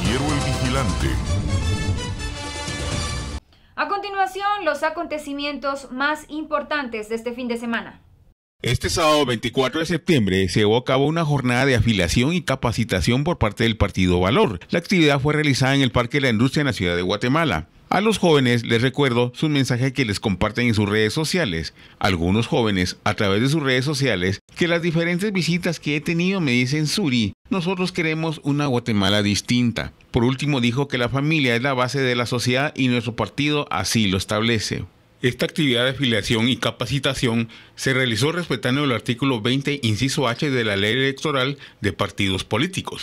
Vigilante. A continuación, los acontecimientos más importantes de este fin de semana. Este sábado 24 de septiembre se llevó a cabo una jornada de afiliación y capacitación por parte del Partido Valor. La actividad fue realizada en el Parque de la Industria en la ciudad de Guatemala. A los jóvenes les recuerdo su mensaje que les comparten en sus redes sociales. Algunos jóvenes, a través de sus redes sociales, que las diferentes visitas que he tenido me dicen Suri, nosotros queremos una Guatemala distinta. Por último dijo que la familia es la base de la sociedad y nuestro partido así lo establece. Esta actividad de afiliación y capacitación se realizó respetando el artículo 20, inciso H de la ley electoral de partidos políticos.